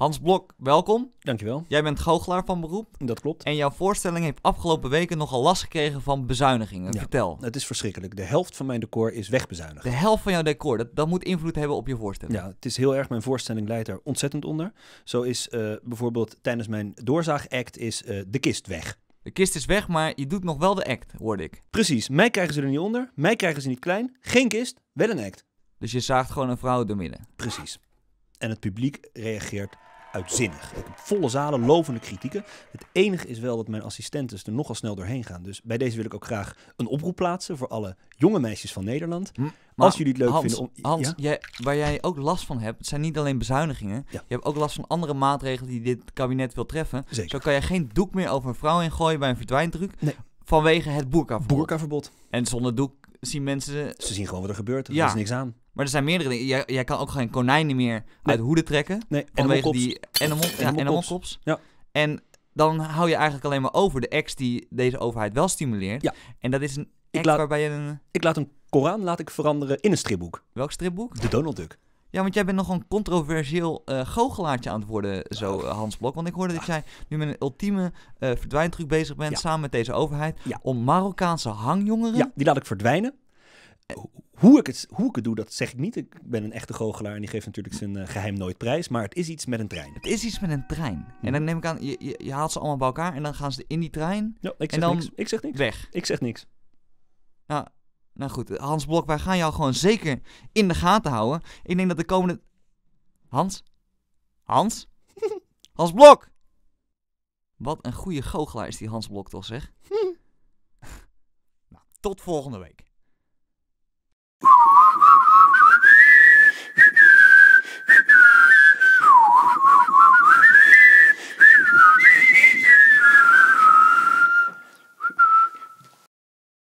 Hans Blok, welkom. Dankjewel. Jij bent goochelaar van beroep. Dat klopt. En jouw voorstelling heeft afgelopen weken nogal last gekregen van bezuinigingen. Vertel. Het is verschrikkelijk. De helft van mijn decor is wegbezuinigd. De helft van jouw decor, dat, dat moet invloed hebben op je voorstelling. Ja, het is heel erg. Mijn voorstelling leidt er ontzettend onder. Zo is eh, bijvoorbeeld tijdens mijn doorzaagact is eh, de kist weg. De kist is weg, maar je doet nog wel de act, hoorde ik. Precies. Mij krijgen ze er niet onder. Mij krijgen ze niet klein. Geen kist, wel een act. Dus je zaagt gewoon een vrouw door midden. Precies. En het publiek reageert uitzinnig. Ik heb volle zalen, lovende kritieken. Het enige is wel dat mijn assistenten er nogal snel doorheen gaan. Dus bij deze wil ik ook graag een oproep plaatsen voor alle jonge meisjes van Nederland. Hm, Als jullie het leuk vinden om... Hans, ja? jij, waar jij ook last van hebt, het zijn niet alleen bezuinigingen. Je hebt ook last van andere maatregelen die dit kabinet wil treffen. Zeker. Zo kan je geen doek meer over een vrouw ingooien bij een verdwijndruk. Vanwege het boerkaverbod. Boerkaverbod. En zonder doek zien mensen... Ze zien gewoon wat er gebeurt. Er ja. is niks aan. Maar er zijn meerdere dingen. Jij, jij kan ook geen konijnen meer uit hoeden trekken. Nee, vanwege die animal, ja, animal Ja. En dan hou je eigenlijk alleen maar over de ex die deze overheid wel stimuleert. Ja. En dat is een ik laat, waarbij je een... Ik laat een Koran laat ik veranderen in een stripboek. Welk stripboek? De Donald Duck. Ja, want jij bent nog een controversieel uh, goochelaartje aan het worden, zo eh, Hans Blok. Want ik hoorde dat jij nu met een ultieme uh, eh, verdwijntruc bezig bent, samen met deze overheid, ja. om Marokkaanse hangjongeren... Ja, die laat ik verdwijnen. Hoe ik, het, hoe ik het doe, dat zeg ik niet. Ik ben een echte goochelaar en die geeft natuurlijk zijn geheim nooit prijs. Maar het is iets met een trein. Het is iets met een trein. En dan neem ik aan, je, je, haalt ze allemaal bij elkaar en dan gaan ze in die trein. Ja, ik zeg en dan niks. Ik zeg niks. Weg. Ik zeg niks. ja nou goed, Hans Blok, wij gaan jou gewoon zeker in de gaten houden. Ik denk dat de komende. Hans? Hans? Hans Blok! Wat een goede goochelaar is die Hans Blok toch, zeg? nou, tot volgende week.